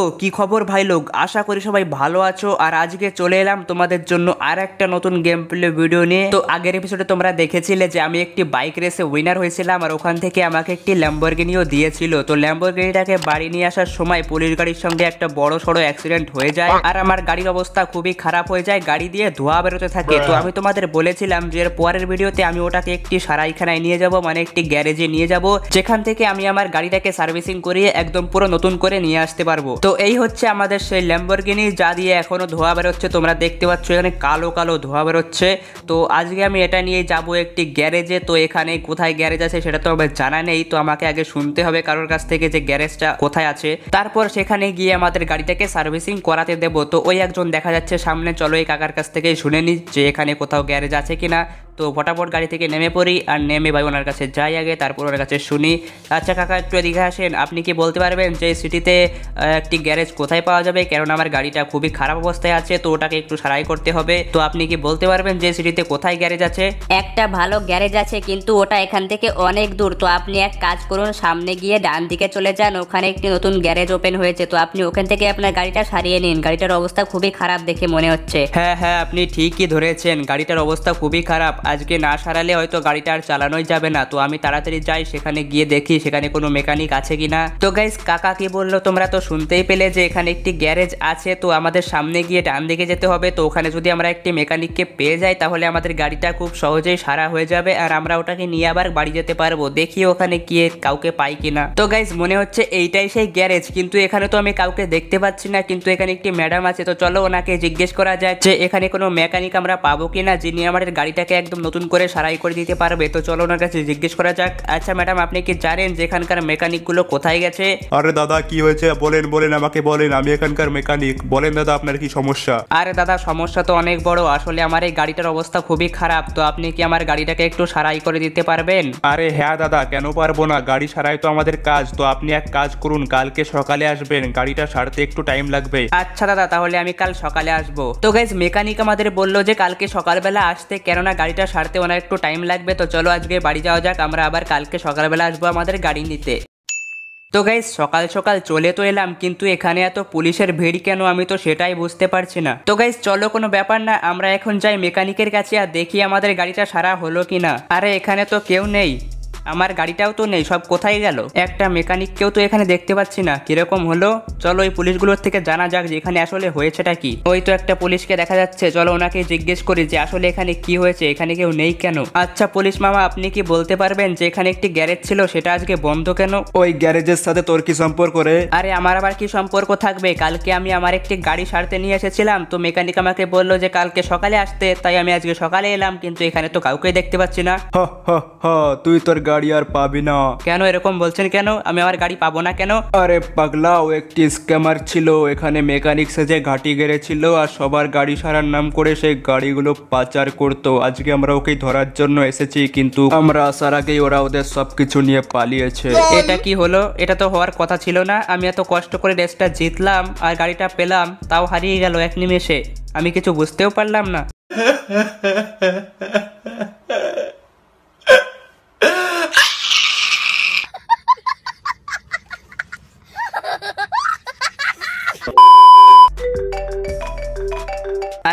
so কি খবর ভাই লোক আশা করি সবাই ভালো আছো আর আজকে চলে এলাম তোমাদের জন্য আর একটা নতুন গেম প্লে ভিডিও নিয়ে তো আগের এপিসোডে তোমরা দেখেছিলে যে আমি একটি বাইক রেসে উইনার হয়েছিলাম আর ওখান থেকে আমাকে একটি ল্যাম্বরগিনিও দিয়েছিল তো ল্যাম্বরগিনিটাকে বাড়ি নিয়ে আসার সময় পুলিশ গাড়ির সঙ্গে একটা বড় সড়ো অ্যাক্সিডেন্ট হয়ে যায় আর আমার গাড়ির অবস্থা খুবই খারাপ হয়ে যায় গাড়ি দিয়ে ধোয়া বেরোতে থাকে তো আমি তোমাদের বলেছিলাম যে এর পরের ভিডিওতে আমি ওটাকে একটি সারাইখানায় নিয়ে যাব মানে একটি গ্যারেজে নিয়ে যাব যেখান থেকে আমি আমার গাড়িটাকে সার্ভিসিং করিয়ে একদম পুরো নতুন করে নিয়ে আসতে পারবো তো এই হচ্ছে আমাদের সেই ল্যাম্বরগিনি যা দিয়ে এখনও ধোয়া বেরোচ্ছে তোমরা দেখতে পাচ্ছ এখানে কালো কালো ধোয়া বেরোচ্ছে তো আজকে আমি এটা নিয়ে যাব একটি গ্যারেজে তো এখানে কোথায় গ্যারেজ আছে সেটা তো আমার জানা নেই তো আমাকে আগে শুনতে হবে কারোর কাছ থেকে যে গ্যারেজটা কোথায় আছে তারপর সেখানে গিয়ে আমাদের গাড়িটাকে সার্ভিসিং করাতে দেবো তো ওই একজন দেখা যাচ্ছে সামনে চলো এই কাকার কাছ থেকে শুনে নিই যে এখানে কোথাও গ্যারেজ আছে কিনা তো ফটাফট গাড়ি থেকে নেমে পড়ি আর নেমে ভাই ওনার কাছে যাই আগে তারপর ওনার কাছে শুনি আচ্ছা কাকা একটু এদিকে আসেন আপনি কি বলতে পারবেন যে সিটিতে একটি গ্যারেজ কোথায় পাওয়া যাবে কেননা আমার গাড়িটা খুবই খারাপ অবস্থায় আছে তো ওটাকে একটু সারাই করতে হবে তো আপনি কি বলতে পারবেন যে সিটিতে কোথায় গ্যারেজ আছে একটা ভালো গ্যারেজ আছে কিন্তু ওটা এখান থেকে অনেক দূর তো আপনি এক কাজ করুন সামনে গিয়ে ডান দিকে চলে যান ওখানে একটি নতুন গ্যারেজ ওপেন হয়েছে তো আপনি ওখান থেকে আপনার গাড়িটা সারিয়ে নিন গাড়িটার অবস্থা খুবই খারাপ দেখে মনে হচ্ছে হ্যাঁ হ্যাঁ আপনি ঠিকই ধরেছেন গাড়িটার অবস্থা খুবই খারাপ আজকে না সারালে হয়তো গাড়িটা আর চালানোই যাবে না তো আমি তাড়াতাড়ি যাই সেখানে গিয়ে দেখি সেখানে কোনো মেকানিক আছে কিনা তো গাইজ কাকা কি বললো তোমরা তো শুনতেই পেলে যে এখানে একটি গ্যারেজ আছে তো আমাদের সামনে গিয়ে ডান দিকে যেতে হবে তো ওখানে যদি আমরা একটি মেকানিককে পেয়ে যাই তাহলে আমাদের গাড়িটা খুব সহজেই সারা হয়ে যাবে আর আমরা ওটাকে নিয়ে আবার বাড়ি যেতে পারবো দেখি ওখানে গিয়ে কাউকে পাই কিনা তো গাইজ মনে হচ্ছে এইটাই সেই গ্যারেজ কিন্তু এখানে তো আমি কাউকে দেখতে পাচ্ছি না কিন্তু এখানে একটি ম্যাডাম আছে তো চলো ওনাকে জিজ্ঞেস করা যায় যে এখানে কোনো মেকানিক আমরা পাবো কিনা যিনি আমাদের গাড়িটাকে একদম একদম নতুন করে সারাই করে দিতে পারবে তো চলো ওনার কাছে জিজ্ঞেস করা যাক আচ্ছা ম্যাডাম আপনি কি জানেন যে এখানকার মেকানিক গুলো কোথায় গেছে আরে দাদা কি হয়েছে বলেন বলেন আমাকে বলেন আমি এখানকার মেকানিক বলেন দাদা আপনার কি সমস্যা আরে দাদা সমস্যা তো অনেক বড় আসলে আমার এই গাড়িটার অবস্থা খুবই খারাপ তো আপনি কি আমার গাড়িটাকে একটু সারাই করে দিতে পারবেন আরে হ্যাঁ দাদা কেন পারবো না গাড়ি সারাই তো আমাদের কাজ তো আপনি এক কাজ করুন কালকে সকালে আসবেন গাড়িটা সারতে একটু টাইম লাগবে আচ্ছা দাদা তাহলে আমি কাল সকালে আসবো তো গাইজ মেকানিক আমাদের বললো যে কালকে সকালবেলা আসতে কেননা গাড়িটা সারতে ওনার একটু টাইম লাগবে তো চলো আজকে বাড়ি যাওয়া যাক আমরা আবার কালকে সকালবেলা আসবো আমাদের গাড়ি নিতে তো গাই সকাল সকাল চলে তো এলাম কিন্তু এখানে এত পুলিশের ভিড় কেন আমি তো সেটাই বুঝতে পারছি না তো গাইজ চলো কোনো ব্যাপার না আমরা এখন যাই মেকানিকের কাছে আর দেখি আমাদের গাড়িটা সারা হলো কিনা আরে এখানে তো কেউ নেই আমার গাড়িটাও তো নেই সব কোথায় গেল একটা মেকানিক কেউ তো এখানে দেখতে পাচ্ছি না কিরকম হলো চলো ওই পুলিশগুলোর থেকে জানা যাক যে এখানে আসলে হয়েছেটা কি ওই তো একটা পুলিশকে দেখা যাচ্ছে চলো ওনাকে জিজ্ঞেস করি যে আসলে এখানে কি হয়েছে এখানে কেউ নেই কেন আচ্ছা পুলিশ মামা আপনি কি বলতে পারবেন যে এখানে একটি গ্যারেজ ছিল সেটা আজকে বন্ধ কেন ওই গ্যারেজের সাথে তোর কি সম্পর্ক রে আরে আমার আবার কি সম্পর্ক থাকবে কালকে আমি আমার একটি গাড়ি সারতে নিয়ে এসেছিলাম তো মেকানিক আমাকে বললো যে কালকে সকালে আসতে তাই আমি আজকে সকালে এলাম কিন্তু এখানে তো কাউকে দেখতে পাচ্ছি না হ হ হ তুই তোর গাড়ি আর পাবি না কেন এরকম বলছেন কেন আমি আমার গাড়ি পাবো না কেন আরে পাগলা ও একটি স্ক্যামার ছিল এখানে মেকানিক সেজে ঘাটি গেড়েছিল আর সবার গাড়ি সারার নাম করে সেই গাড়িগুলো পাচার করতো আজকে আমরা ওকে ধরার জন্য এসেছি কিন্তু আমরা আসার আগেই ওরা ওদের সবকিছু নিয়ে পালিয়েছে এটা কি হলো এটা তো হওয়ার কথা ছিল না আমি এত কষ্ট করে রেসটা জিতলাম আর গাড়িটা পেলাম তাও হারিয়ে গেল এক নিমেষে আমি কিছু বুঝতেও পারলাম না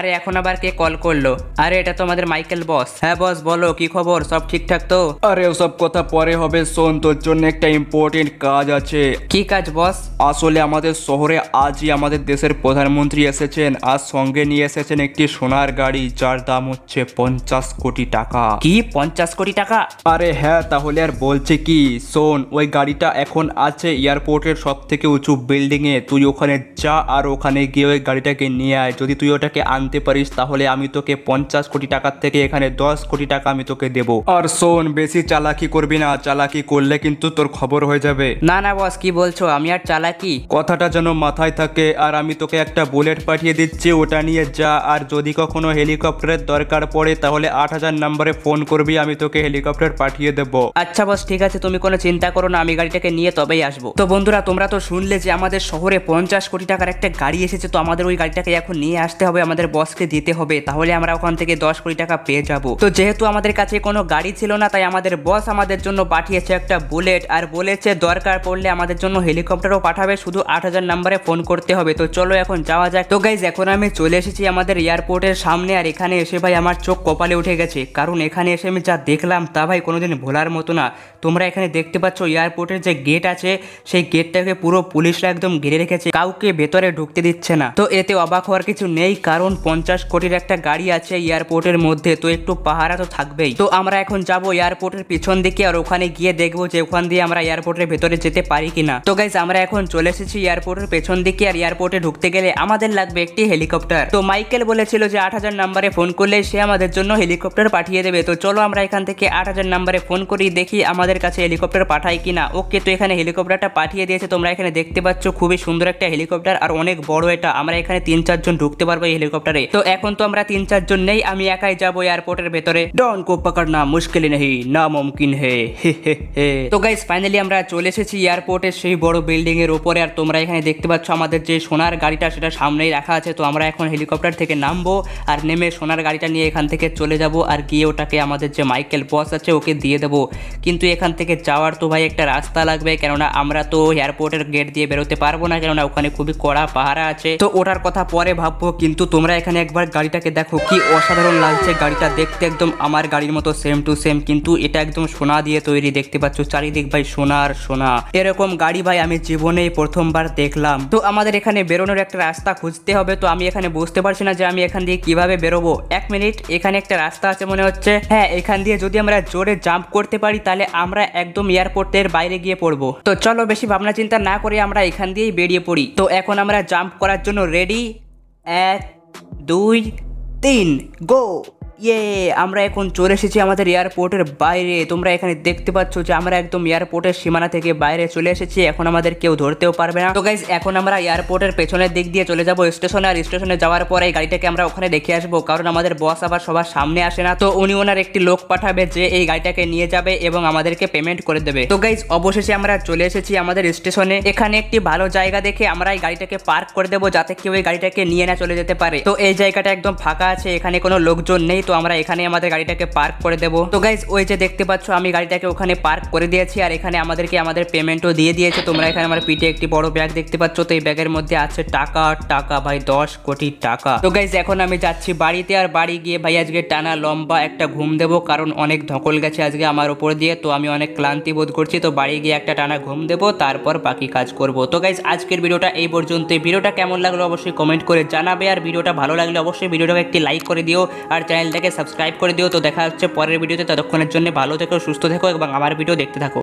আরে এখন আবার কে কল করলো আরে এটা তো আমাদের মাইকেল বস হ্যাঁ বস বলো কি খবর সব ঠিকঠাক তো আরে ওসব কথা পরে হবে শোন তোর জন্য একটা ইম্পর্টেন্ট কাজ আছে কি কাজ বস আসলে আমাদের শহরে আজই আমাদের দেশের প্রধানমন্ত্রী এসেছেন আর সঙ্গে নিয়ে এসেছেন একটি সোনার গাড়ি যার দাম হচ্ছে পঞ্চাশ কোটি টাকা কি পঞ্চাশ কোটি টাকা আরে হ্যাঁ তাহলে আর বলছে কি শোন ওই গাড়িটা এখন আছে এয়ারপোর্টের সব থেকে উঁচু বিল্ডিং এ তুই ওখানে যা আর ওখানে গিয়ে ওই গাড়িটাকে নিয়ে আয় যদি তুই ওটাকে আনতে পারিস তাহলে আমি তোকে পঞ্চাশ কোটি টাকার থেকে এখানে দশ কোটি টাকা আমি তোকে দেব আর শোন বেশি চালাকি করবি না চালাকি করলে কিন্তু তোর খবর হয়ে যাবে না না বস কি বলছো আমি আর চালাকি কথাটা যেন মাথায় থাকে আর আমি তোকে একটা বুলেট পাঠিয়ে দিচ্ছি ওটা নিয়ে যা আর যদি কখনো হেলিকপ্টারের দরকার পড়ে তাহলে আট হাজার নাম্বারে ফোন করবি আমি তোকে হেলিকপ্টার পাঠিয়ে দেবো আচ্ছা বস ঠিক আছে তুমি কোনো চিন্তা করো না আমি গাড়িটাকে নিয়ে তবেই আসবো তো বন্ধুরা তোমরা তো শুনলে যে আমাদের শহরে পঞ্চাশ কোটি টাকার একটা গাড়ি এসেছে তো আমাদের ওই গাড়িটাকে এখন নিয়ে আসতে হবে আমাদের বসকে দিতে হবে তাহলে আমরা ওখান থেকে দশ কোটি টাকা পেয়ে যাব তো যেহেতু আমাদের কাছে কোনো গাড়ি ছিল না তাই আমাদের বস আমাদের জন্য পাঠিয়েছে একটা বুলেট আর বলেছে দরকার পড়লে আমাদের জন্য হেলিকপ্টারও পাঠাবে শুধু আট হাজার নাম্বারে ফোন করতে হবে তো চলো এখন যাওয়া যাক তো গাইজ এখন আমি চলে এসেছি আমাদের এয়ারপোর্টের সামনে আর এখানে এসে ভাই আমার চোখ কপালে উঠে গেছে কারণ এখানে এসে আমি যা দেখলাম তা ভাই কোনোদিন ভোলার মতো না তোমরা এখানে দেখতে পাচ্ছ এয়ারপোর্টের যে গেট আছে সেই গেটটাকে পুরো পুলিশরা একদম ঘিরে রেখেছে কাউকে ভেতরে ঢুকতে দিচ্ছে না তো এতে অবাক হওয়ার কিছু নেই কারণ পঞ্চাশ কোটির একটা গাড়ি আছে এয়ারপোর্টের মধ্যে তো একটু পাহারা তো থাকবেই তো আমরা এখন যাব এয়ারপোর্টের পিছন দিকে আর ওখানে গিয়ে দেখবো যে ওখান দিয়ে আমরা এয়ারপোর্টের ভেতরে যেতে পারি কিনা তো গাইজ আমরা এখন চলে এসেছি এয়ারপোর্টের পেছন দিকে আর এয়ারপোর্টে ঢুকতে গেলে আমাদের লাগবে একটি হেলিকপ্টার তো মাইকেল বলেছিল যে আট হাজার নাম্বারে ফোন করলে সে আমাদের জন্য হেলিকপ্টার পাঠিয়ে দেবে তো চলো আমরা এখান থেকে আট হাজার নাম্বারে ফোন করি দেখি আমাদের কাছে হেলিকপ্টার পাঠায় কিনা ওকে তো এখানে হেলিকপ্টারটা পাঠিয়ে দিয়েছে তোমরা এখানে দেখতে পাচ্ছ খুবই সুন্দর একটা হেলিকপ্টার হেলিকপ্টার আর অনেক বড় এটা আমরা এখানে তিন চারজন ঢুকতে পারবো এই হেলিকপ্টারে তো এখন তো আমরা তিন চারজন নেই আমি একাই যাবো এয়ারপোর্টের ভেতরে ডন কো পাকড়না মুশকিল নেই না মুমকিন হে তো গাইস ফাইনালি আমরা চলে এসেছি এয়ারপোর্টের সেই বড় বিল্ডিং এর উপরে আর তোমরা এখানে দেখতে পাচ্ছ আমাদের যে সোনার গাড়িটা সেটা সামনেই রাখা আছে তো আমরা এখন হেলিকপ্টার থেকে নামবো আর নেমে সোনার গাড়িটা নিয়ে এখান থেকে চলে যাব আর গিয়ে ওটাকে আমাদের যে মাইকেল বস আছে ওকে দিয়ে দেবো কিন্তু এখান থেকে যাওয়ার তো ভাই একটা রাস্তা লাগবে কেননা আমরা তো এয়ারপোর্টের গেট দিয়ে বেরোতে পারবো না কেননা ওখানে খুবই কড়া পাহারা আছে তো ওটার কথা পরে ভাববো কিন্তু তোমরা এখানে একবার গাড়িটাকে দেখো কি অসাধারণ লাগছে গাড়িটা দেখতে একদম আমার গাড়ির মতো সেম টু সেম কিন্তু এটা একদম সোনা দিয়ে তৈরি দেখতে পাচ্ছ চারিদিক ভাই সোনার সোনা এরকম গাড়ি ভাই আমি জীবনেই প্রথমবার দেখলাম তো আমাদের এখানে বেরোনোর একটা রাস্তা খুঁজতে হবে তো আমি এখানে বুঝতে পারছি না যে আমি এখান দিয়ে কিভাবে বেরোবো এক মিনিট এখানে একটা রাস্তা আছে মনে হচ্ছে হ্যাঁ এখান দিয়ে যদি আমরা জোরে জাম্প করতে পারি তাহলে আমরা একদম এয়ারপোর্টের বাইরে গিয়ে পড়বো তো চলো বেশি ভাবনা চিন্তা না করে আমরা এখান দিয়েই বেরিয়ে পড়ি তো এখন আমরা জাম্প করার জন্য রেডি এক দুই তিন গো ইয়ে আমরা এখন চলে এসেছি আমাদের এয়ারপোর্টের বাইরে তোমরা এখানে দেখতে পাচ্ছ যে আমরা একদম এয়ারপোর্টের সীমানা থেকে বাইরে চলে এসেছি এখন আমাদের কেউ ধরতেও পারবে না তো গাইজ এখন আমরা এয়ারপোর্টের পেছনের দিক দিয়ে চলে যাবো স্টেশনে আর স্টেশনে যাওয়ার পরে এই গাড়িটাকে আমরা ওখানে দেখে আসবো কারণ আমাদের বস আবার সবার সামনে আসে না তো উনি ওনার একটি লোক পাঠাবে যে এই গাড়িটাকে নিয়ে যাবে এবং আমাদেরকে পেমেন্ট করে দেবে তো গাইজ অবশেষে আমরা চলে এসেছি আমাদের স্টেশনে এখানে একটি ভালো জায়গা দেখে আমরা এই গাড়িটাকে পার্ক করে দেবো যাতে কেউ এই গাড়িটাকে নিয়ে না চলে যেতে পারে তো এই জায়গাটা একদম ফাঁকা আছে এখানে কোনো লোকজন নেই তো আমরা এখানে আমাদের গাড়িটাকে পার্ক করে দেবো তো গাইজ ওই যে দেখতে পাচ্ছ আমি গাড়িটাকে ওখানে পার্ক করে দিয়েছি আর এখানে আমাদেরকে আমাদের পেমেন্টও দিয়ে দিয়েছে তোমরা এখানে আমার পিঠে একটি বড় ব্যাগ দেখতে পাচ্ছ তো এই ব্যাগের মধ্যে আছে টাকা টাকা ভাই দশ কোটি টাকা তো গাইজ এখন আমি যাচ্ছি বাড়িতে আর বাড়ি গিয়ে ভাই আজকে টানা লম্বা একটা ঘুম দেবো কারণ অনেক ধকল গেছে আজকে আমার ওপর দিয়ে তো আমি অনেক ক্লান্তি বোধ করছি তো বাড়ি গিয়ে একটা টানা ঘুম দেবো তারপর বাকি কাজ করব তো গাইজ আজকের ভিডিওটা এই পর্যন্তই ভিডিওটা কেমন লাগলো অবশ্যই কমেন্ট করে জানাবে আর ভিডিওটা ভালো লাগলে অবশ্যই ভিডিওটাকে একটি লাইক করে দিও আর চ্যানেল চ্যানেলটাকে সাবস্ক্রাইব করে দিও তো দেখা হচ্ছে পরের ভিডিওতে ততক্ষণের জন্য ভালো থেকো সুস্থ থেকো এবং আমার ভিডিও দেখতে থাকো